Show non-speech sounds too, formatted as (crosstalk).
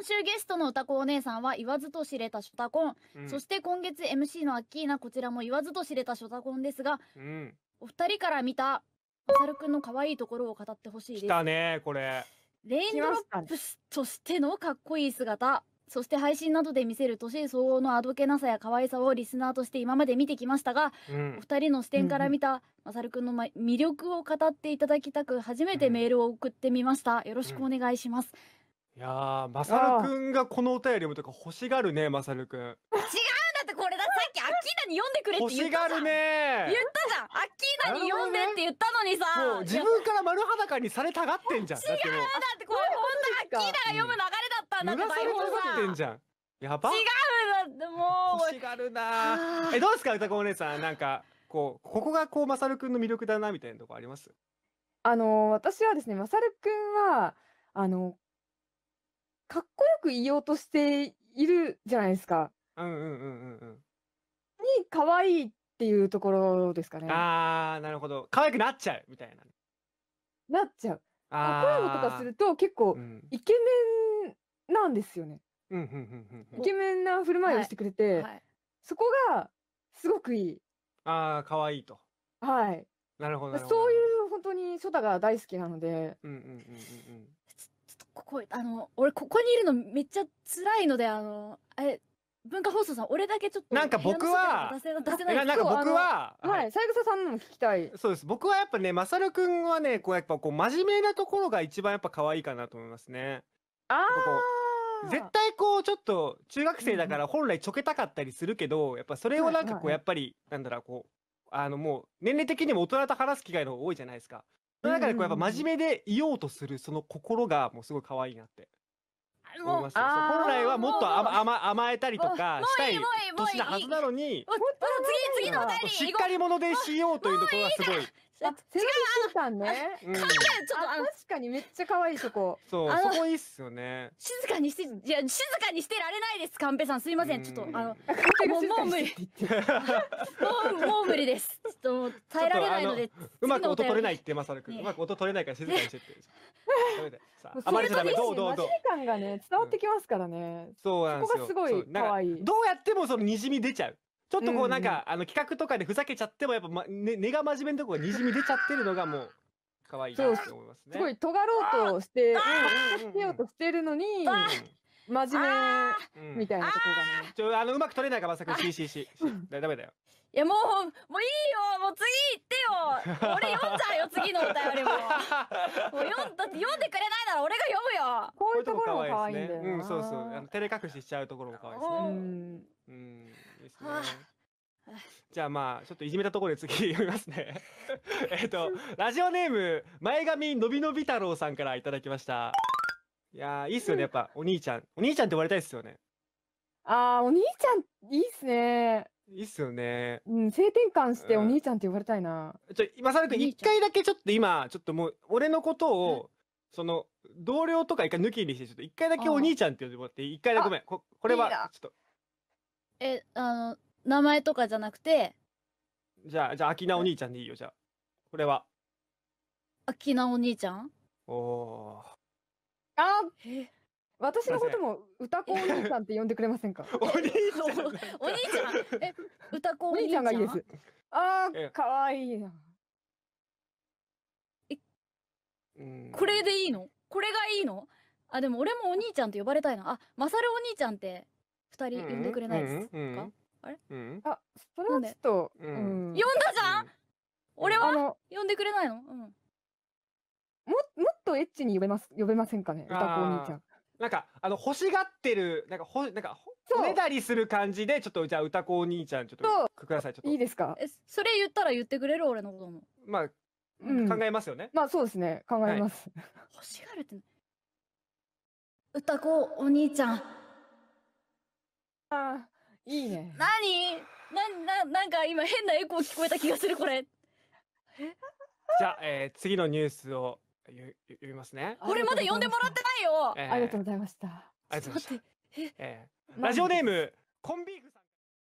今週ゲストの歌子お姉さんは言わずと知れたショタコン、うん、そして今月 MC のアッキーナこちらも言わずと知れたショタコンですが、うん、お二人から見たまさるくんの可愛いところを語ってほしいです。来ねこれ。レインドロップスとしてのかっこいい姿。そして配信などで見せる年相応のあどけなさや可愛さをリスナーとして今まで見てきましたが、うん、お二人の視点から見たまさるくんの魅力を語っていただきたく初めてメールを送ってみました、よろしくお願いします、いやー、まさるくんがこのお便り読むとか欲しがるね、まさるくん。違うんだってこれだ、さっきアッキーナに読んでくれって言ったじゃん。欲しがるね言ったじゃん。アッキーナに読んでって言ったのにさ。ね、自分から丸裸にされたがってんじゃん。違うだってこれ本当アッキーナが読む流れだったんだって台本さ。てんじゃん。やば違うんだってもう。欲しがるなえ、どうですか、歌子お姉さん。なんか、こう、ここがこう、まさるくんの魅力だな、みたいなとこありますあのー、私はですね、まさるくんは、あのー、かっこよく言おうとしているじゃないですか。うんうんうんうんに可愛いっていうところですかね。ああ、なるほど。可愛くなっちゃうみたいな。なっちゃう。あコラボとかすると結構イケメンなんですよね。うんうんうん、イケメンな振る舞いをしてくれて、はいはい、そこがすごくいい。ああ、可愛いと。はい。なるほどそういう本当にショタが大好きなので。うんうんうんうんうん。ここ、あの、俺、ここにいるのめっちゃ辛いので、あの、え、文化放送さん、俺だけちょっと。なんか僕は、なんか僕は、はい、三枝さんの聞きたい。そうです。僕はやっぱね、まさるくんはね、こうやっぱこう、真面目なところが一番やっぱ可愛いかなと思いますね。ああ。絶対こう、ちょっと、中学生だから本来ちょけたかったりするけど、やっぱそれをなんかこう、やっぱり、なんだろう、こう、あのもう、年齢的にも大人と話す機会の方が多いじゃないですか。その中でこうやっぱ真面目でいようとするその心がもうすごい可愛いなって思いますよ。本来はもっと甘甘甘えたりとかしたい年なはずなのに、もう次次のしっかり者でしようというところがすごい。あ、セロさんね。影、うちょっとあ確かにめっちゃ可愛いそこ。そう、そこいいっすよね。静かにして、いや静かにしてられないです、カンペさん。すいません、ちょっとあのもう無理。(laughs) もうもう無理です。ちょっと耐えられないので。うまく音取れないってマサル君。うまく音取れないから静かにしてって。ダメだ。さあ、あまりじゃダメ。どうどうどう。感がね伝わってきますからね。そうなんですよ。そこがすごい可愛い。どうやってもそのにじみ出ちゃう。ちょっとこうなんか、あの企画とかでふざけちゃってもやっぱ、ま、ね、根が真面目のとこがにじみ出ちゃってるのがもう可愛いなって思いますね。すごい尖ろうとして、うん、してようとしてるのに、真面目みたいなとこがね。ちょあのうまく取れないかまさか C C C。だめだよ。いやもうもういいよもう次行ってよ。俺読んじゃうよ次のお便りも。(laughs) もう読んだって読んでくれないなら俺が読むよ。こういうところも可愛いんだよ、うんそうそう。あの照れ隠ししちゃうところも可愛いですね。うんですね。(laughs) じゃあまあ、ちょっといじめたところで次読みますね。(laughs) えっと、ラジオネーム、前髪のびのび太郎さんからいただきました。いやいいっすよね、やっぱ、お兄ちゃん。お兄ちゃんって言われたいっすよね。あー、お兄ちゃん、いいっすね。いいっすよね。うん、性転換してお兄ちゃんって言われたいな。うん、ちょ、今さらく一回だけちょっと今、ちょっともう、俺のことを、その、同僚とか一回抜きにして、ちょっと一回だけお兄ちゃんって呼んでもらって、一回だけごめん。ここれは、ちょっと。え、あの、名前とかじゃなくて、じゃあ、じゃあ、秋菜お兄ちゃんでいいよ、じゃあ。これは。アキナお兄ちゃんおおあー私のことも歌子お兄さんって呼んでくれませんか (laughs) お兄ちゃんお兄ちゃんえ歌子お兄ちゃんがいいですあーかわいいなえこれでいいのこれがいいのあでも俺もお兄ちゃんと呼ばれたいなあマサルお兄ちゃんって二人呼んでくれないですか、あれ、あそれはちょっと、うん、呼んだじゃん、俺は呼んでくれないの、うん、ももっとエッチに呼べます呼べませんかね歌子お兄ちゃんなんかあの欲しがってるなんかほなんかほ、ねだりする感じでちょっとじゃ歌子お兄ちゃんちょっとくださいちょっといいですかえそれ言ったら言ってくれる俺のこともまあ、うん、考えますよねまあそうですね考えます、欲しがるって歌子お兄ちゃんあいいね。な (laughs) にな、な、なんか今変なエコー聞こえた気がする、これ。じゃあ、えー、次のニュースを読みますね。(laughs) これまだ読んでもらってないよ、えー、ありがとうございました。ありがとうございました。えー、ラジオネーム、コンビーフさん。